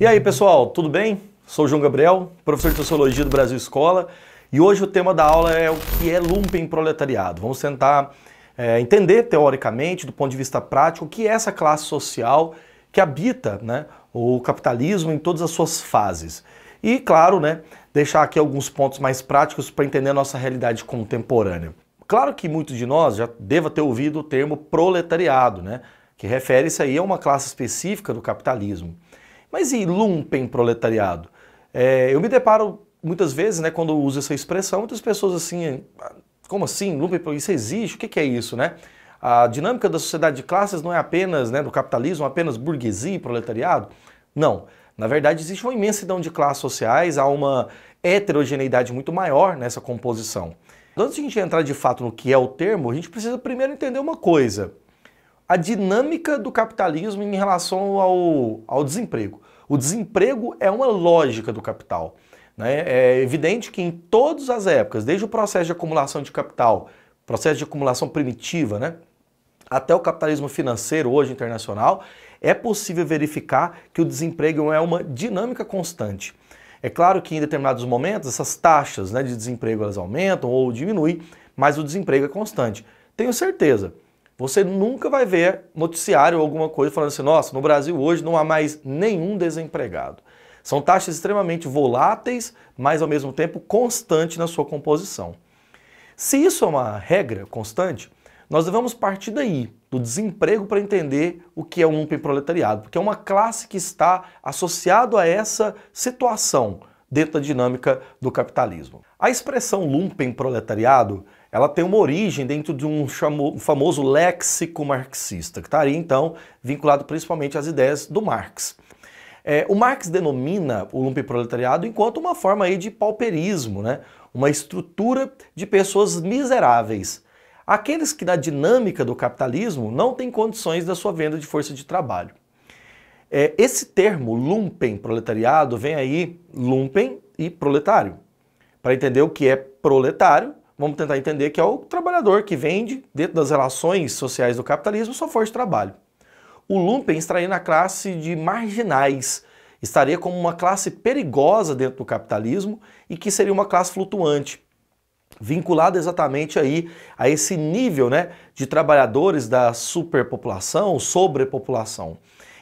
E aí, pessoal, tudo bem? Sou João Gabriel, professor de Sociologia do Brasil Escola, e hoje o tema da aula é o que é lumpen proletariado. Vamos tentar é, entender teoricamente, do ponto de vista prático, o que é essa classe social que habita né, o capitalismo em todas as suas fases. E, claro, né, deixar aqui alguns pontos mais práticos para entender a nossa realidade contemporânea. Claro que muitos de nós já deva ter ouvido o termo proletariado, né, que refere-se aí a uma classe específica do capitalismo. Mas e lumpen proletariado? É, eu me deparo muitas vezes, né, quando uso essa expressão, muitas pessoas assim, ah, como assim, lumpen, isso existe, o que, que é isso, né? A dinâmica da sociedade de classes não é apenas, né, do capitalismo, apenas burguesia e proletariado? Não. Na verdade, existe uma imensidão de classes sociais, há uma heterogeneidade muito maior nessa composição. Antes de a gente entrar de fato no que é o termo, a gente precisa primeiro entender uma coisa a dinâmica do capitalismo em relação ao, ao desemprego. O desemprego é uma lógica do capital. Né? É evidente que em todas as épocas, desde o processo de acumulação de capital, processo de acumulação primitiva, né? até o capitalismo financeiro hoje internacional, é possível verificar que o desemprego é uma dinâmica constante. É claro que em determinados momentos essas taxas né, de desemprego elas aumentam ou diminuem, mas o desemprego é constante. Tenho certeza você nunca vai ver noticiário ou alguma coisa falando assim: nossa, no Brasil hoje não há mais nenhum desempregado. São taxas extremamente voláteis, mas ao mesmo tempo constante na sua composição. Se isso é uma regra constante, nós devemos partir daí, do desemprego, para entender o que é um proletariado, porque é uma classe que está associado a essa situação dentro da dinâmica do capitalismo. A expressão lumpen proletariado ela tem uma origem dentro de um, chamo, um famoso léxico marxista, que estaria tá então vinculado principalmente às ideias do Marx. É, o Marx denomina o lumpenproletariado enquanto uma forma aí de pauperismo, né? uma estrutura de pessoas miseráveis. Aqueles que, na dinâmica do capitalismo, não têm condições da sua venda de força de trabalho. É, esse termo lumpenproletariado vem aí lumpen e proletário. Para entender o que é proletário, vamos tentar entender que é o trabalhador que vende, dentro das relações sociais do capitalismo, sua força de trabalho. O lumpen estaria na classe de marginais, estaria como uma classe perigosa dentro do capitalismo e que seria uma classe flutuante, vinculada exatamente aí a esse nível né, de trabalhadores da superpopulação, sobrepopulação.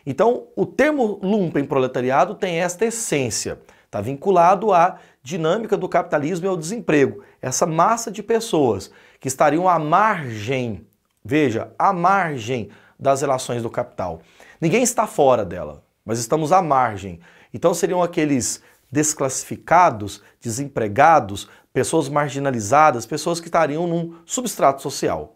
Então, o termo lumpen proletariado tem esta essência. Está vinculado à dinâmica do capitalismo e ao desemprego. Essa massa de pessoas que estariam à margem, veja, à margem das relações do capital. Ninguém está fora dela, mas estamos à margem. Então seriam aqueles desclassificados, desempregados, pessoas marginalizadas, pessoas que estariam num substrato social.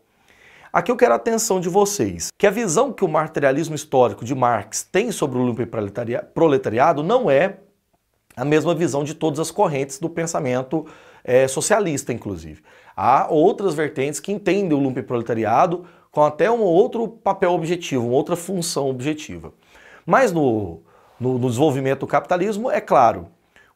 Aqui eu quero a atenção de vocês, que a visão que o materialismo histórico de Marx tem sobre o lumpenproletariado não é a mesma visão de todas as correntes do pensamento é, socialista, inclusive. Há outras vertentes que entendem o proletariado com até um outro papel objetivo, uma outra função objetiva. Mas no, no, no desenvolvimento do capitalismo, é claro,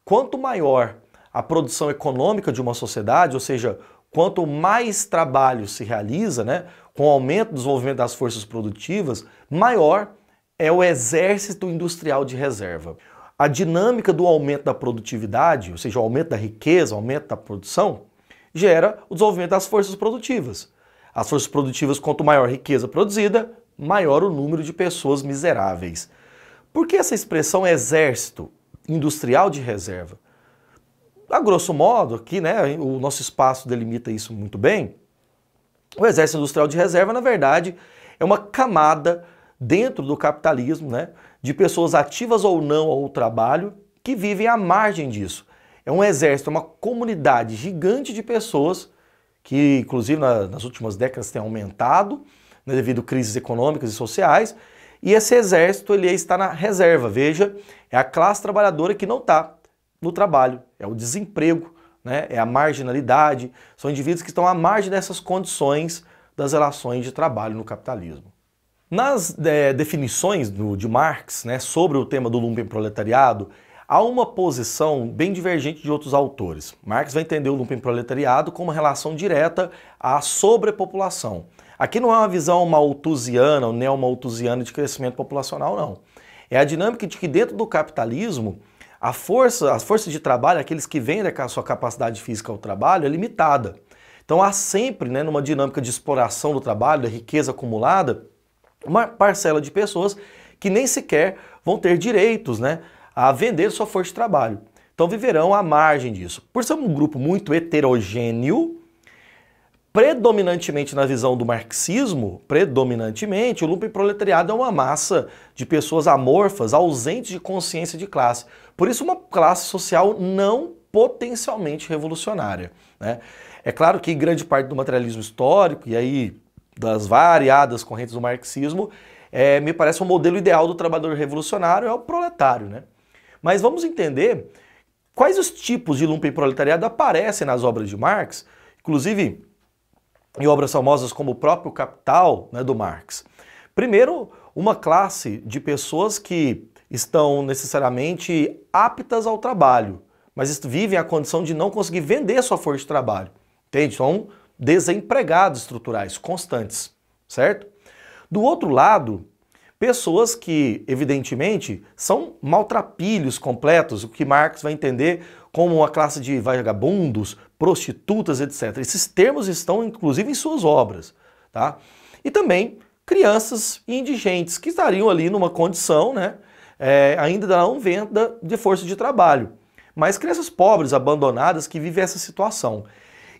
quanto maior a produção econômica de uma sociedade, ou seja, quanto mais trabalho se realiza, né, com o aumento do desenvolvimento das forças produtivas, maior é o exército industrial de reserva a dinâmica do aumento da produtividade, ou seja, o aumento da riqueza, o aumento da produção, gera o desenvolvimento das forças produtivas. As forças produtivas, quanto maior a riqueza produzida, maior o número de pessoas miseráveis. Por que essa expressão exército industrial de reserva? A grosso modo, aqui né, o nosso espaço delimita isso muito bem. O exército industrial de reserva, na verdade, é uma camada dentro do capitalismo, né, de pessoas ativas ou não ao trabalho que vivem à margem disso. É um exército, é uma comunidade gigante de pessoas que, inclusive, na, nas últimas décadas tem aumentado né, devido a crises econômicas e sociais. E esse exército ele está na reserva. Veja, é a classe trabalhadora que não está no trabalho, é o desemprego, né, é a marginalidade. São indivíduos que estão à margem dessas condições das relações de trabalho no capitalismo. Nas é, definições do, de Marx né, sobre o tema do lumpenproletariado, há uma posição bem divergente de outros autores. Marx vai entender o lumpenproletariado como relação direta à sobrepopulação. Aqui não é uma visão malthusiana ou neomalthusiana de crescimento populacional, não. É a dinâmica de que dentro do capitalismo, a força, as forças de trabalho, aqueles que vendem a sua capacidade física ao trabalho, é limitada. Então há sempre, né, numa dinâmica de exploração do trabalho, da riqueza acumulada, uma parcela de pessoas que nem sequer vão ter direitos né, a vender sua força de trabalho. Então viverão à margem disso. Por ser um grupo muito heterogêneo, predominantemente na visão do marxismo, predominantemente, o proletariado é uma massa de pessoas amorfas, ausentes de consciência de classe. Por isso uma classe social não potencialmente revolucionária. Né? É claro que grande parte do materialismo histórico, e aí das variadas correntes do marxismo, é, me parece um modelo ideal do trabalhador revolucionário é o proletário, né? Mas vamos entender quais os tipos de proletariado aparecem nas obras de Marx, inclusive em obras famosas como o próprio Capital, né, do Marx. Primeiro, uma classe de pessoas que estão necessariamente aptas ao trabalho, mas vivem a condição de não conseguir vender sua força de trabalho. Entende? então, desempregados estruturais constantes, certo? Do outro lado, pessoas que, evidentemente, são maltrapilhos completos, o que Marx vai entender como uma classe de vagabundos, prostitutas, etc. Esses termos estão, inclusive, em suas obras, tá? E também crianças indigentes que estariam ali numa condição, né, é, ainda não venda de força de trabalho, mas crianças pobres, abandonadas, que vivem essa situação.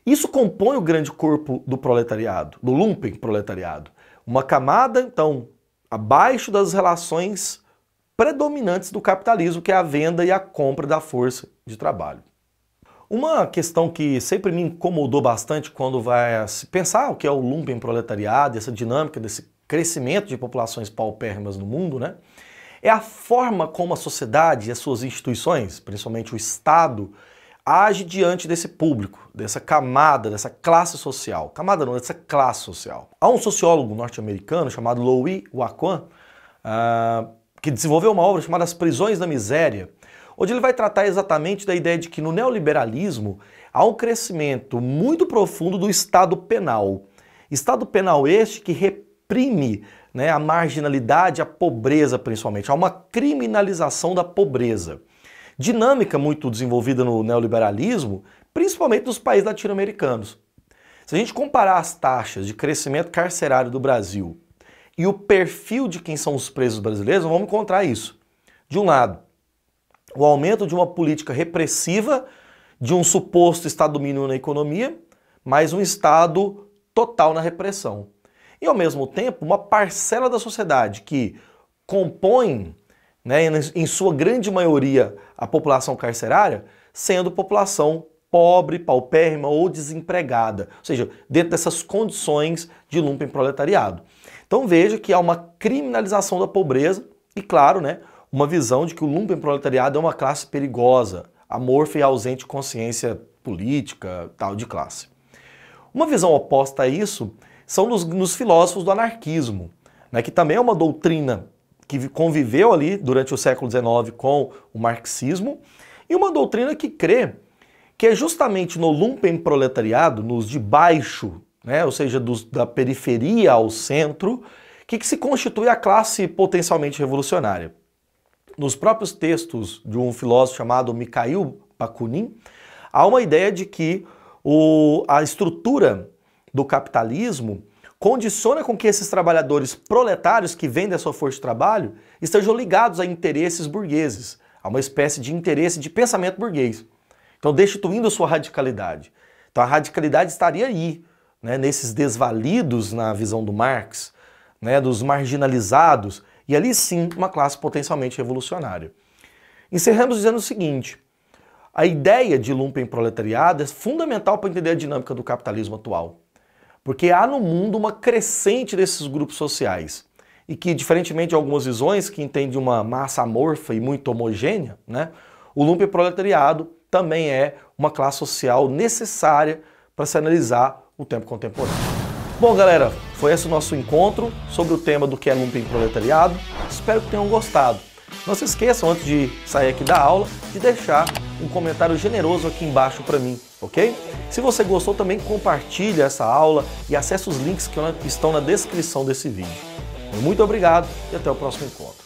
Isso compõe o grande corpo do proletariado, do lumpen proletariado. Uma camada, então, abaixo das relações predominantes do capitalismo, que é a venda e a compra da força de trabalho. Uma questão que sempre me incomodou bastante quando vai se pensar o que é o lumpen proletariado, essa dinâmica desse crescimento de populações paupérrimas no mundo, né? É a forma como a sociedade e as suas instituições, principalmente o Estado, age diante desse público, dessa camada, dessa classe social. Camada não, dessa classe social. Há um sociólogo norte-americano chamado Louis Wacquan, uh, ah, que desenvolveu uma obra chamada As Prisões da Miséria, onde ele vai tratar exatamente da ideia de que no neoliberalismo há um crescimento muito profundo do Estado penal. Estado penal este que reprime né, a marginalidade, a pobreza principalmente. Há uma criminalização da pobreza dinâmica muito desenvolvida no neoliberalismo, principalmente nos países latino-americanos. Se a gente comparar as taxas de crescimento carcerário do Brasil e o perfil de quem são os presos brasileiros, vamos encontrar isso. De um lado, o aumento de uma política repressiva, de um suposto Estado mínimo na economia, mas um Estado total na repressão. E, ao mesmo tempo, uma parcela da sociedade que compõe né, em sua grande maioria, a população carcerária, sendo população pobre, paupérrima ou desempregada, ou seja, dentro dessas condições de lumpen proletariado. Então veja que há uma criminalização da pobreza e, claro, né, uma visão de que o lumpen proletariado é uma classe perigosa, amorfa e ausente consciência política, tal de classe. Uma visão oposta a isso são nos, nos filósofos do anarquismo, né, que também é uma doutrina que conviveu ali durante o século XIX com o marxismo, e uma doutrina que crê que é justamente no proletariado, nos de baixo, né, ou seja, dos, da periferia ao centro, que, que se constitui a classe potencialmente revolucionária. Nos próprios textos de um filósofo chamado Mikhail Bakunin, há uma ideia de que o, a estrutura do capitalismo condiciona com que esses trabalhadores proletários que vendem a sua força de trabalho estejam ligados a interesses burgueses, a uma espécie de interesse de pensamento burguês. Então, destituindo a sua radicalidade. Então, a radicalidade estaria aí, né, nesses desvalidos na visão do Marx, né, dos marginalizados, e ali sim uma classe potencialmente revolucionária. Encerramos dizendo o seguinte: a ideia de lumpenproletariado é fundamental para entender a dinâmica do capitalismo atual. Porque há no mundo uma crescente desses grupos sociais e que, diferentemente de algumas visões que entendem uma massa amorfa e muito homogênea, né, o proletariado também é uma classe social necessária para se analisar o tempo contemporâneo. Bom, galera, foi esse o nosso encontro sobre o tema do que é proletariado. Espero que tenham gostado. Não se esqueçam, antes de sair aqui da aula, de deixar um comentário generoso aqui embaixo para mim, ok? Se você gostou também compartilha essa aula e acesse os links que estão na descrição desse vídeo. Muito obrigado e até o próximo encontro.